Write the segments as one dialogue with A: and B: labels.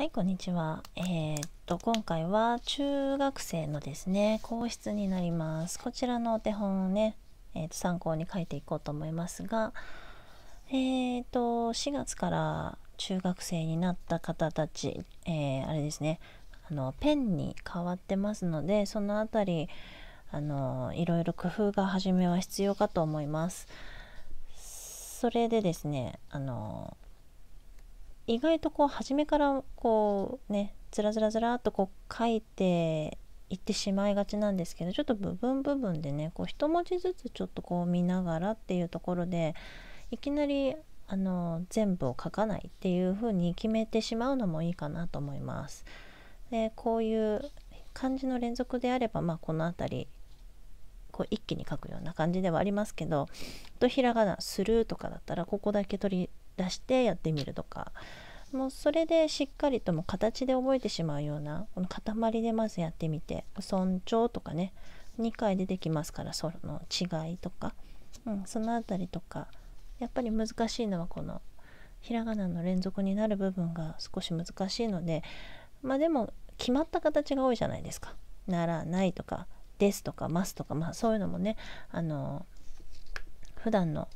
A: はい、こんにちは。えー、っと、今回は中学生のですね、皇室になります。こちらのお手本をね、えー、っと参考に書いていこうと思いますが、えー、っと、4月から中学生になった方たち、えあれですね、あの、ペンに変わってますので、そのあたり、あの、いろいろ工夫が始めは必要かと思います。それでですね、あの、意外とこう初めからこうねずらずらずらっとこう書いていってしまいがちなんですけどちょっと部分部分でねこう一文字ずつちょっとこう見ながらっていうところでいきなりあの全部を書かないっていう風に決めてしまうのもいいかなと思います。でこういう漢字の連続であれば、まあ、この辺りこう一気に書くような感じではありますけどとひらがな「スルー」とかだったらここだけ取り出してやってみるとかもうそれでしっかりとも形で覚えてしまうようなこの塊でまずやってみて尊重とかね2回出てきますからその違いとか、うん、その辺りとかやっぱり難しいのはこのひらがなの連続になる部分が少し難しいのでまあでも決まった形が多いじゃないですか。ならないとかですとかますとかまあそういうのもねあの普段の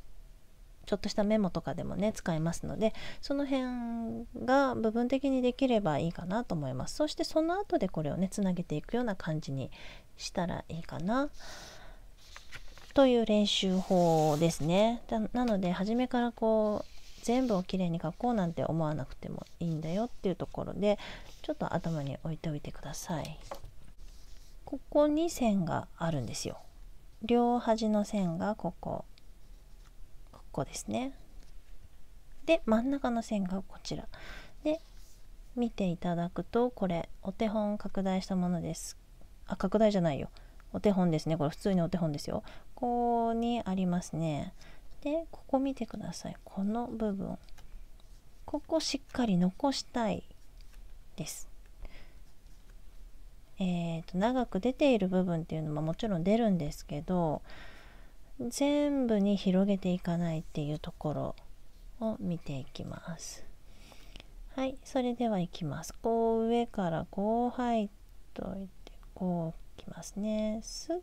A: ちょっとしたメモとかでもね使えますのでその辺が部分的にできればいいかなと思いますそしてその後でこれをねつなげていくような感じにしたらいいかなという練習法ですねなので初めからこう全部をきれいに書こうなんて思わなくてもいいんだよっていうところでちょっと頭に置いておいてくださいここに線があるんですよ両端の線がここ個ですねで真ん中の線がこちらで見ていただくとこれお手本拡大したものですあ拡大じゃないよお手本ですねこれ普通にお手本ですよここにありますねでここ見てくださいこの部分ここしっかり残したいですえーと、長く出ている部分っていうのももちろん出るんですけど全部に広げていかないっていうところを見ていきますはいそれではいきますこう上からこう入っといてこうきますねスッ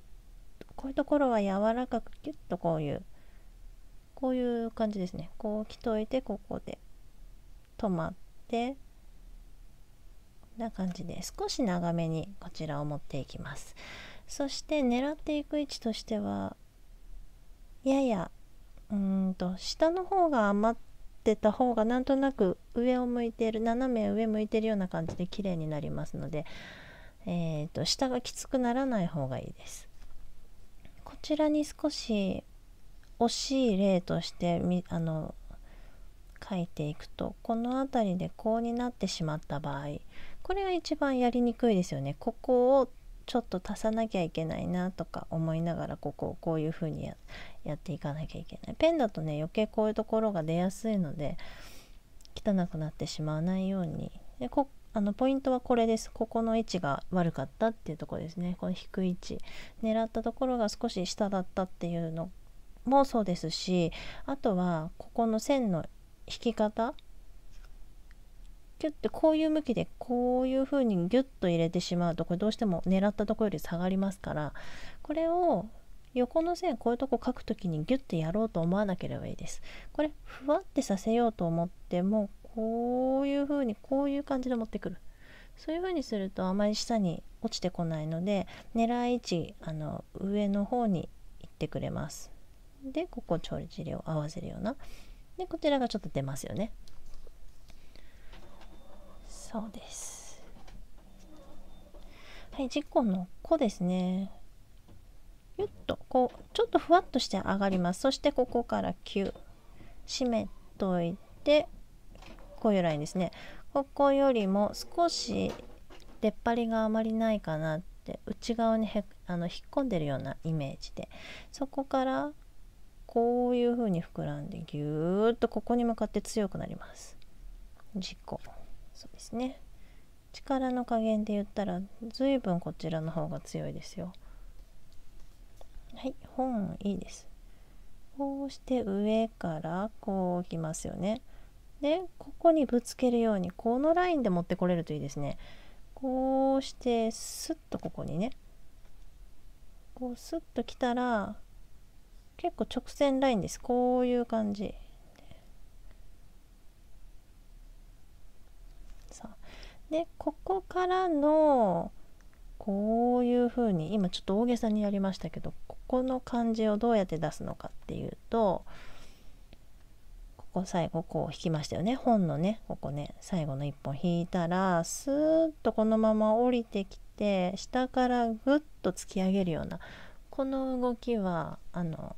A: とこういうところは柔らかくキュッとこういうこういう感じですねこうきといてここで止まってこんな感じで少し長めにこちらを持っていきますそして狙っていく位置としてはややうんと下の方が余ってた方がなんとなく上を向いてる斜め上向いてるような感じで綺麗になりますので、えーと、下がきつくならない方がいいです。こちらに少し惜しい例としてみあの書いていくとこの辺りでこうになってしまった場合これが一番やりにくいですよね。ここをちょっと足さなきゃいけないなとか思いながらここをこういう風にややっていかなきゃいけないペンだとね余計こういうところが出やすいので汚くなってしまわないようにでこあのポイントはこれですここの位置が悪かったっていうとこですねこの低い位置狙ったところが少し下だったっていうのもそうですしあとはここの線の引き方キュッてこういう向きでこういう風にギュッと入れてしまうとこれどうしても狙ったとこより下がりますからこれを横の線こういうとこ書くときにギュッてやろうと思わなければいいです。これふわってさせようと思ってもこういうふうにこういう感じで持ってくる。そういうふうにするとあまり下に落ちてこないので狙い位置あの上の方に行ってくれます。でここ調理事例を合わせるような。でこちらがちょっと出ますよね。そうです。はい、実行の「子」ですね。ュッとこうちょっとふわっとして上がりますそしてここからキュッ締めといてこういうラインですねここよりも少し出っ張りがあまりないかなって内側にへあの引っ込んでるようなイメージでそこからこういう風に膨らんでぎゅーっとここに向かって強くなります自己そうですね力の加減で言ったら随分こちらの方が強いですよはい本いいですこうして上からこうきますよねでここにぶつけるようにこのラインで持ってこれるといいですねこうしてスッとここにねこうスッときたら結構直線ラインですこういう感じさあでここからのこういうふうに今ちょっと大げさにやりましたけどここの漢字をどうやって出すのかっていうとここ最後こう引きましたよね本のねここね最後の1本引いたらスーッとこのまま降りてきて下からぐっと突き上げるようなこの動きはあの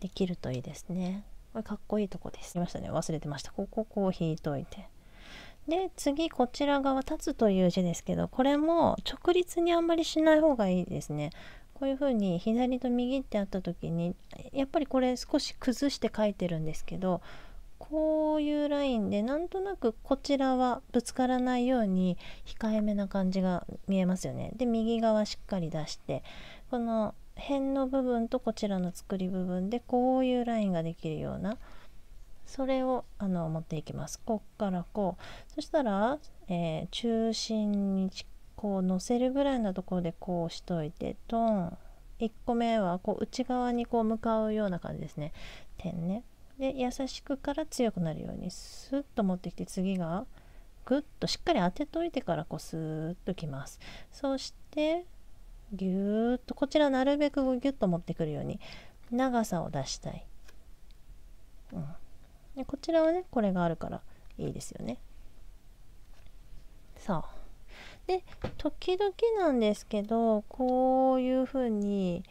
A: できるといいですねこれかっこいいとこです。いましたね忘れてましたこここう引いといて。で次こちら側「立つ」という字ですけどこれも直立にあんまりしない方がいいですね。こういう風に左と右ってあった時にやっぱりこれ少し崩して書いてるんですけどこういうラインでなんとなくこちらはぶつからないように控えめな感じが見えますよね。で右側しっかり出してこの辺の部分とこちらの作り部分でこういうラインができるような。それをあの持っていきますこっからこうそしたら、えー、中心にこう乗せるぐらいのところでこうしといてトン1個目はこう内側にこう向かうような感じですね点ねで優しくから強くなるようにスッと持ってきて次がぐっとしっかり当てといてからこうスーッときますそしてぎゅーっとこちらなるべくぎゅっと持ってくるように長さを出したい、うんでこちらはねこれがあるからいいですよねさあで時々なんですけどこういう風に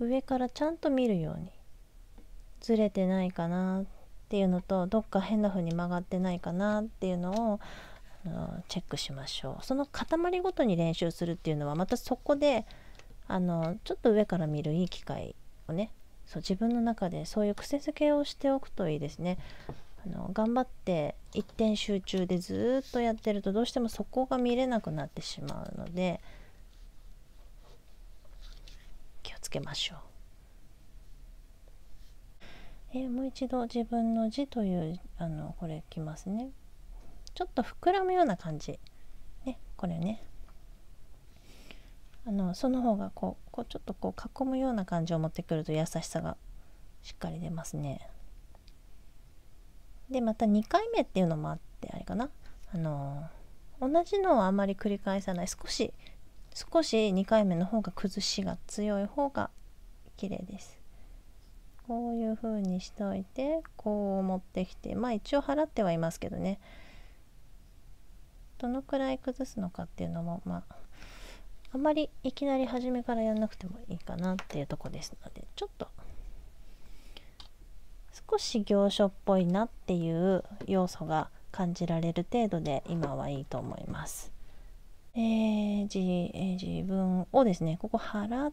A: 上からちゃんと見るようにずれてないかなっていうのとどっか変な風に曲がってないかなっていうのをチェックしましょうその塊ごとに練習するっていうのはまたそこであのちょっと上から見るいい機会をねそう自分の中でそういう癖づけをしておくといいですね。あの頑張って一点集中でずっとやってるとどうしてもそこが見れなくなってしまうので気をつけましょう。えもう一度自分の字というあのこれきますね。ちょっと膨らむような感じ。ね、これねあのその方がこうこうちょっとこう囲むような感じを持ってくると優しさがしっかり出ますね。でまた2回目っていうのもあってあれかなあの同じのをあまり繰り返さない少し少し2回目の方が崩しが強い方が綺麗です。こういう風にしといてこう持ってきてまあ一応払ってはいますけどねどのくらい崩すのかっていうのもまああまりいきなり初めからやんなくてもいいかなっていうとこですのでちょっと少し行書っぽいなっていう要素が感じられる程度で今はいいと思います。えー、自えー、自分をですねここ払っ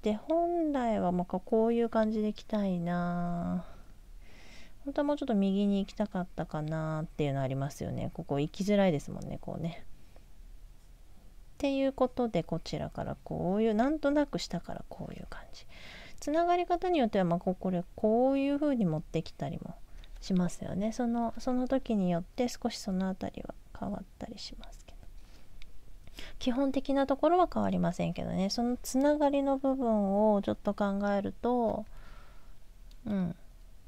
A: て本来はまうこういう感じでいきたいな本当はもうちょっと右に行きたかったかなっていうのありますよねここ行きづらいですもんねこうね。ていうことでこちらからこういうなんとなく下からこういう感じつながり方によってはまあこれこういう風に持ってきたりもしますよねそのその時によって少しその辺りは変わったりしますけど基本的なところは変わりませんけどねそのつながりの部分をちょっと考えるとうん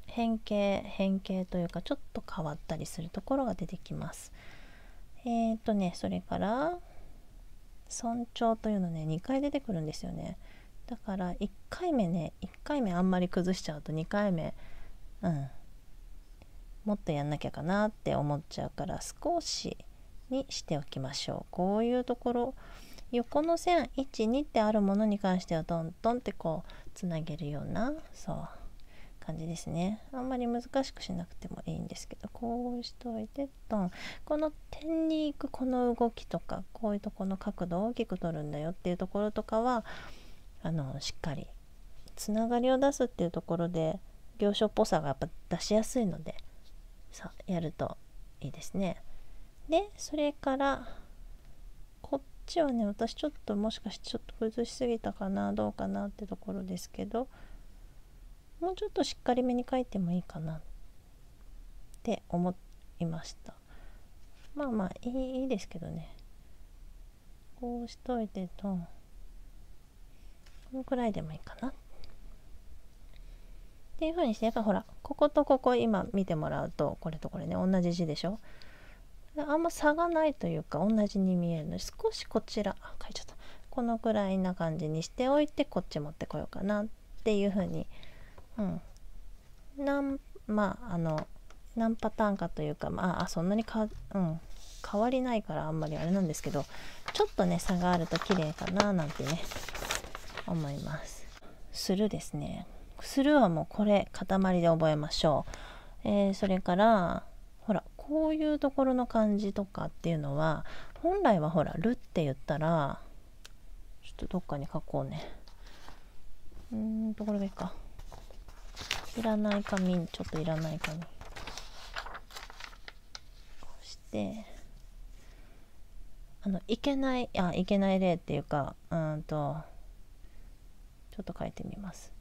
A: 変形変形というかちょっと変わったりするところが出てきます。えっ、ー、とねそれから尊重というのね2回出てくるんですよねだから1回目ね1回目あんまり崩しちゃうと2回目うんもっとやんなきゃかなって思っちゃうから少しにしておきましょうこういうところ横の線12ってあるものに関してはトントンってこうつなげるようなそう感じですねあんまり難しくしなくてもいいんですけどこうしといてドンこの点に行くこの動きとかこういうとこの角度を大きく取るんだよっていうところとかはあのしっかりつながりを出すっていうところで行書っぽさがやっぱ出しやすいのでさやるといいですね。でそれからこっちはね私ちょっともしかしてちょっと崩しすぎたかなどうかなってところですけどもうちょっとしっかりめに書いてもいいかなって思いましたまあまあいいいいですけどねこうしといてとこのくらいでもいいかなっていう風にしてやっぱほらこことここ今見てもらうとこれとこれね同じ字でしょあんま差がないというか同じに見えるので少しこちらあ書いちゃったこのくらいな感じにしておいてこっち持ってこようかなっていう風ににうんなんまああの何パターンかというかまあそんなにか、うん、変わりないからあんまりあれなんですけどちょっとね差があると綺麗かななんてね思いますするですねするはもうこれ塊で覚えましょう、えー、それからほらこういうところの感じとかっていうのは本来はほら「る」って言ったらちょっとどっかに書こうねうんどこれがいいかいらない紙ちょっといらない紙こうしてあのいけないあいけない例っていうかうんとちょっと書いてみます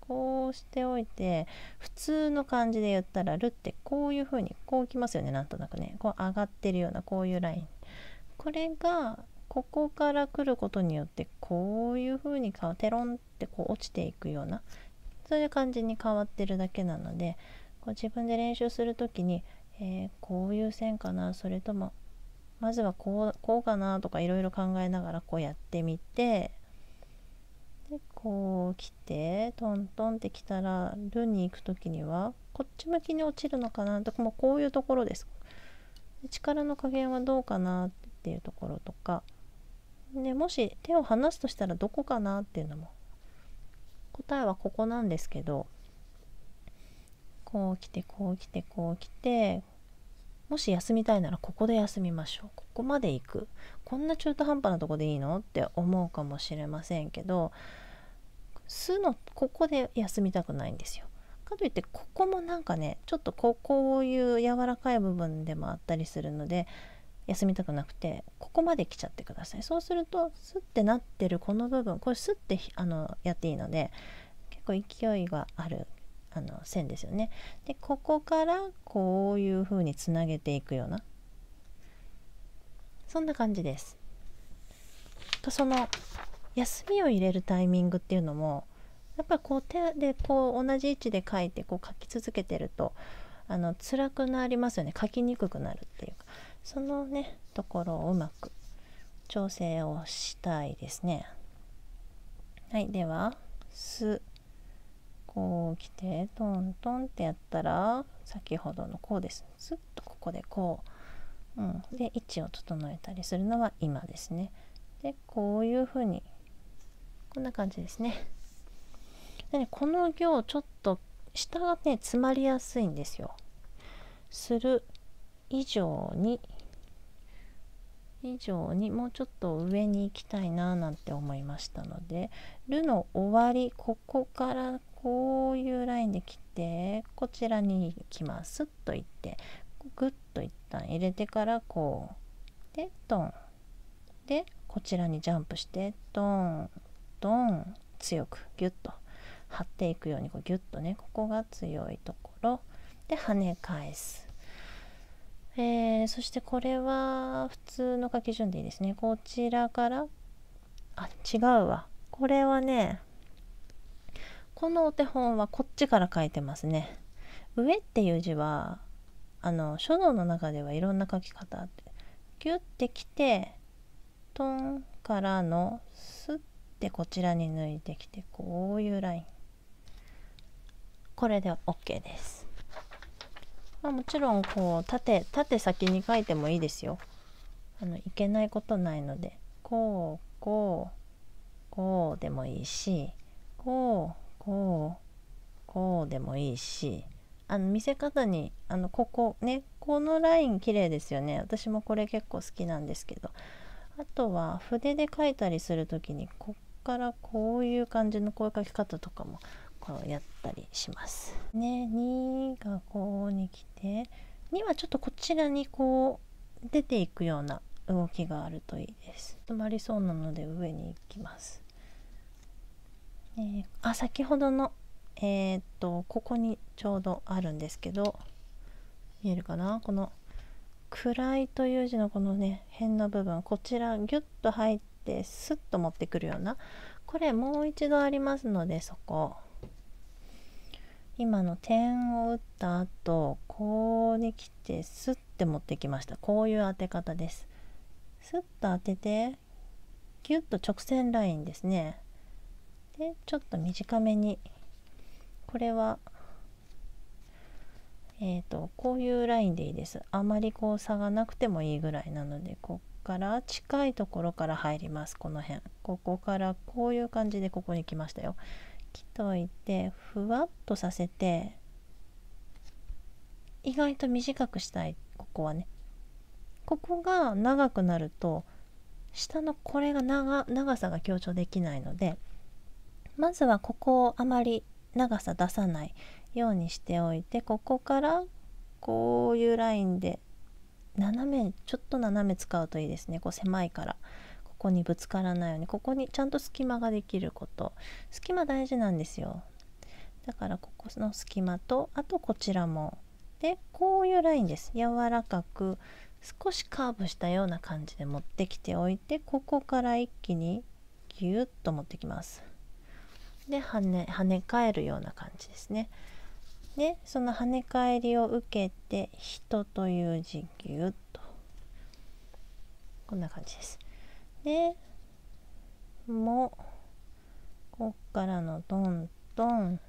A: こうしておいて普通の感じで言ったら「る」ってこういう風にこうきますよねなんとなくねこう上がってるようなこういうラインこれがここから来ることによってこういう風にテロンってこう落ちていくようなそういう感じに変わってるだけなのでこう自分で練習する時に、えー、こういう線かなそれともまずはこうこうかなとかいろいろ考えながらこうやってみてでこう来てトントンって来たら「ンに行く時にはこっち向きに落ちるのかなとかもうこういうところです。力の加減はどうかなっていうところとかでもし手を離すとしたらどこかなっていうのも答えはここなんですけどこう来てこう来てこう来てもし休みたいならここで休みましょうここまで行くこんな中途半端なとこでいいのって思うかもしれませんけど「巣のここで休みたくないんですよ。かといってここもなんかねちょっとここういう柔らかい部分でもあったりするので休みたくなくてここまで来ちゃってくださいそうするとスッてなってるこの部分これスッてあのやっていいので結構勢いがあるあの線ですよねでここからこういう風につなげていくようなそんな感じですとその休みを入れるタイミングっていうのもやっぱりこう手でこう同じ位置で書いてこう書き続けてるとあの辛くなりますよね書きにくくなるっていうかそのねところをうまく調整をしたいですねはいでは「す」こう来てトントンってやったら先ほどのこうですすっとここでこう、うん、で位置を整えたりするのは今ですねでこういうふうにこんな感じですねでねこの行ちょっと下がね詰まりやすいんですよする以上に以上にもうちょっと上に行きたいななんて思いましたので「る」の終わりここからこういうラインでってこちらに行きますと行ってグッと一旦入れてからこうでトンでこちらにジャンプしてトントン強くギュッと張っていくようにこうギュッとねここが強いところで跳ね返すえー、そしてこれは普通の書き順でいいですねこちらからあ違うわこれはねこのお手本はこっちから書いてますね上っていう字はあの書道の中ではいろんな書き方あってギュッてきてトンからのスッてこちらに抜いてきてこういうラインこれで OK ですまあ、もちろんこう縦縦先に書いてもいいですよあのいけないことないのでこうこうこうでもいいしこうこうこうでもいいしあの見せ方にあのここねこのライン綺麗ですよね私もこれ結構好きなんですけどあとは筆で描いたりする時にこっからこういう感じのこういう書き方とかもこうやったりします。ね2がこうに来て2はちょっとこちらにこう出ていくような動きがあるといいです。止まりそうなので上に行きます。えー、あ先ほどのえー、っとここにちょうどあるんですけど見えるかなこの「暗い」という字のこのね辺の部分こちらギュッと入ってスッと持ってくるようなこれもう一度ありますのでそこ今の点を打った後こうに来てスッて持ってきましたこういう当て方ですスッと当ててギュッと直線ラインですねでちょっと短めにこれはえーとこういうラインでいいですあまりこう差がなくてもいいぐらいなのでこっから近いところから入りますこの辺ここからこういう感じでここに来ましたよきといてふわっとさせて意外と短くしたいここはねここが長くなると下のこれが長長さが強調できないのでまずはここをあまり長さ出さないようにしておいてここからこういうラインで斜めちょっと斜め使うといいですねこう狭いからこにぶつからないようにここにちゃんと隙間ができること隙間大事なんですよだからここの隙間とあとこちらもでこういうラインです柔らかく少しカーブしたような感じで持ってきておいてここから一気にギュッと持ってきますで跳ね跳ね返るような感じですねでその跳ね返りを受けて人という字ギュッとこんな感じですでもこっからのトントン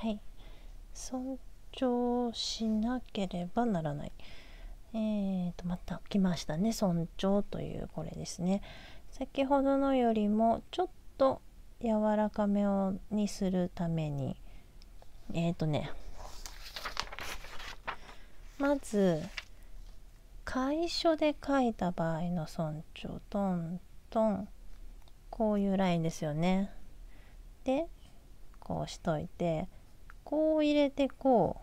A: はい尊重しなければならないえーとまた来ましたね尊重というこれですね先ほどのよりもちょっと柔らかめをにするためにえっ、ー、とねまず楷書で書いた場合の村長トントンこういうラインですよね。でこうしといてこう入れてこ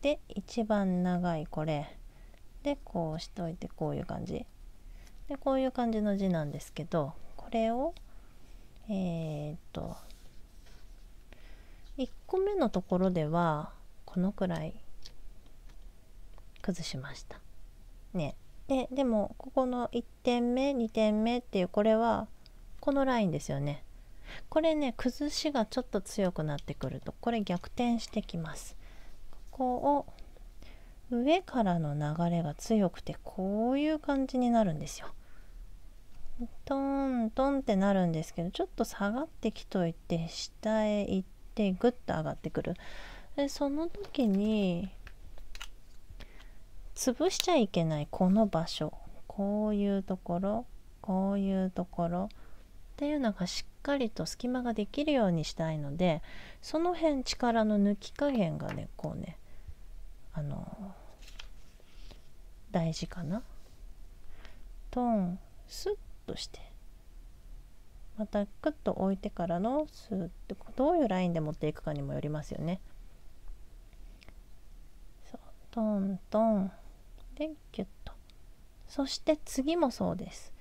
A: うで一番長いこれでこうしといてこういう感じでこういう感じの字なんですけどこれをえー、っと1個目のところではこのくらい崩しました。ね、ででもここの1点目2点目っていうこれはこのラインですよね。これね崩しがちょっと強くなってくるとこれ逆転してきます。ここを上からの流れが強くてこういう感じになるんですよ。トントンってなるんですけどちょっと下がってきといて下へ行ってグッと上がってくる。でその時に潰しちゃいけないこの場所こういうところこういうところっていうのがしっかりと隙間ができるようにしたいのでその辺力の抜き加減がねこうねあの大事かな。トーンスッとしてまたクッと置いてからのスッてどういうラインで持っていくかにもよりますよね。そうトントン。でギュッとそして次もそうです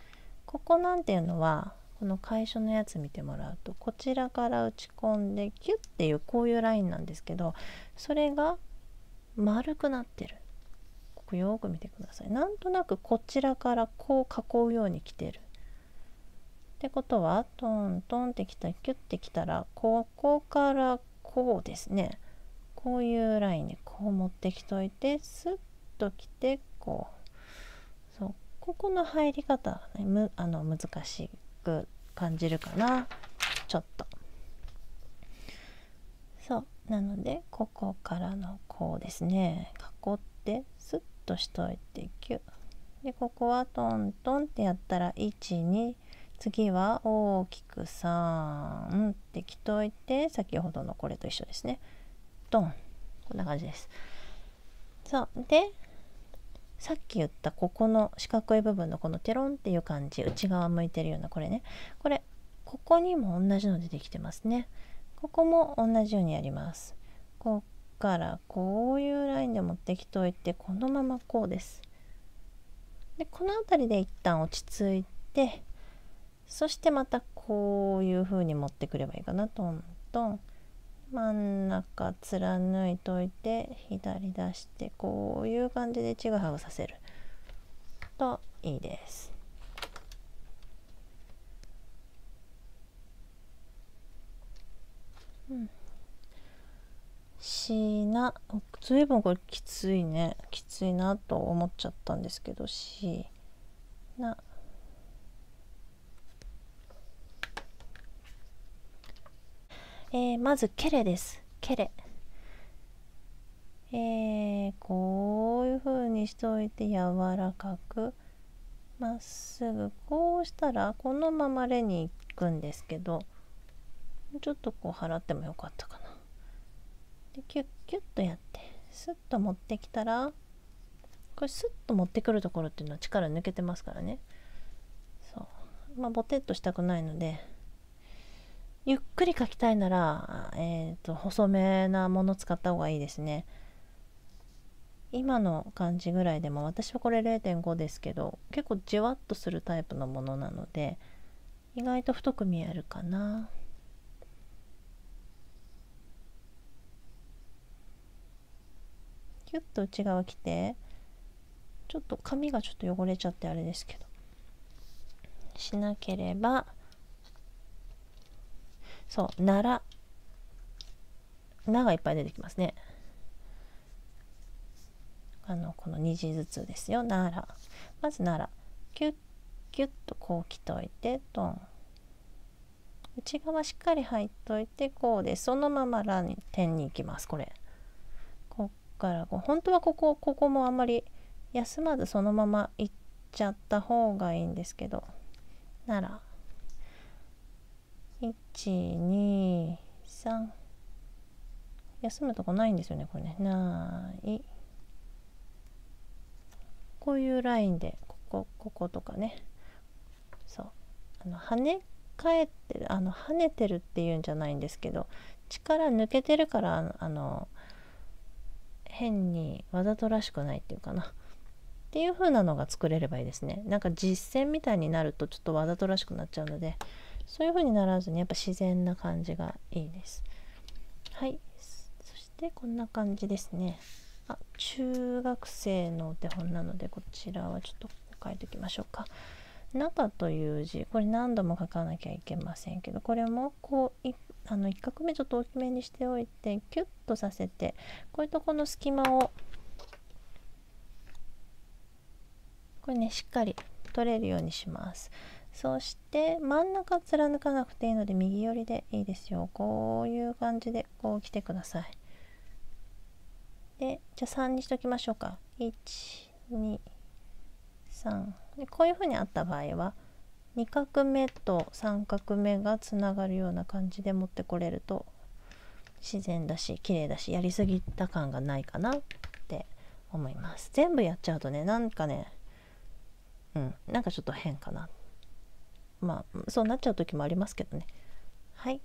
A: ここなんていうのはこの会社のやつ見てもらうとこちらから打ち込んでキュッていうこういうラインなんですけどそれが丸くなってるここよく見てくださいなんとなくこちらからこう囲うように来てるってことはトントンってきたキュッてきたらここからこうですねこういうラインにこう持ってきといてスッときてこうそうここの入り方ねむあの難しく感じるかなちょっとそうなのでここからのこうですね囲ってスッとしといてキュッでここはトントンってやったら12次は大きく3ってきといて先ほどのこれと一緒ですねトンこんな感じですそうでさっき言ったここの四角い部分のこのテロンっていう感じ内側向いてるようなこれねこれここにも同じの出てきてますねここも同じようにやりますこっからこういうラインで持ってきておいてこのままこうですでこの辺りで一旦落ち着いてそしてまたこういう風に持ってくればいいかなトントン。真ん中貫いといて左出してこういう感じでちぐはぐさせるといいです。うん、しなずいぶんこれきついねきついなと思っちゃったんですけどしな。えー、まずケレですケレえー、こういう風にしといて柔らかくまっすぐこうしたらこのままレに行くんですけどちょっとこう払ってもよかったかなでキュッキュッとやってスッと持ってきたらこれスッと持ってくるところっていうのは力抜けてますからねそうまあボテッとしたくないのでゆっくり描きたいなら、えーと、細めなもの使った方がいいですね今の感じぐらいでも私はこれ0.5ですけど結構じわっとするタイプのものなので意外と太く見えるかなキュッと内側来てちょっと髪がちょっと汚れちゃってあれですけどしなければそうなら、ながいっぱい出てきますねあのこの2次頭痛ですよなら。まずなら、キュッキュッとこう着といてトン内側しっかり入っといてこうでそのままラに点に行きますこれこっからこう本当はここここもあんまり休まずそのまま行っちゃった方がいいんですけどなら123休むとこないんですよねこれねないこういうラインでこここことかねそうあの跳ね返ってるあの跳ねてるっていうんじゃないんですけど力抜けてるからあの変にわざとらしくないっていうかなっていう風なのが作れればいいですねなんか実践みたいになるとちょっとわざとらしくなっちゃうのでそういう風にならずにやっぱ自然な感じがいいですはいそしてこんな感じですねあ中学生のお手本なのでこちらはちょっと書いておきましょうか中という字これ何度も書かなきゃいけませんけどこれもこうあの1画目ちょっと大きめにしておいてキュッとさせてこういうとこの隙間をこれねしっかり取れるようにしますそして真ん中貫かなくていいので右寄りでいいですよこういう感じでこう来てくださいでじゃあ3にしときましょうか123でこういうふうにあった場合は2画目と3画目がつながるような感じで持ってこれると自然だし綺麗だしやりすぎた感がないかなって思います全部やっちゃうとねなんかねうんなんかちょっと変かなってまあそうなっちゃう時もありますけどねはい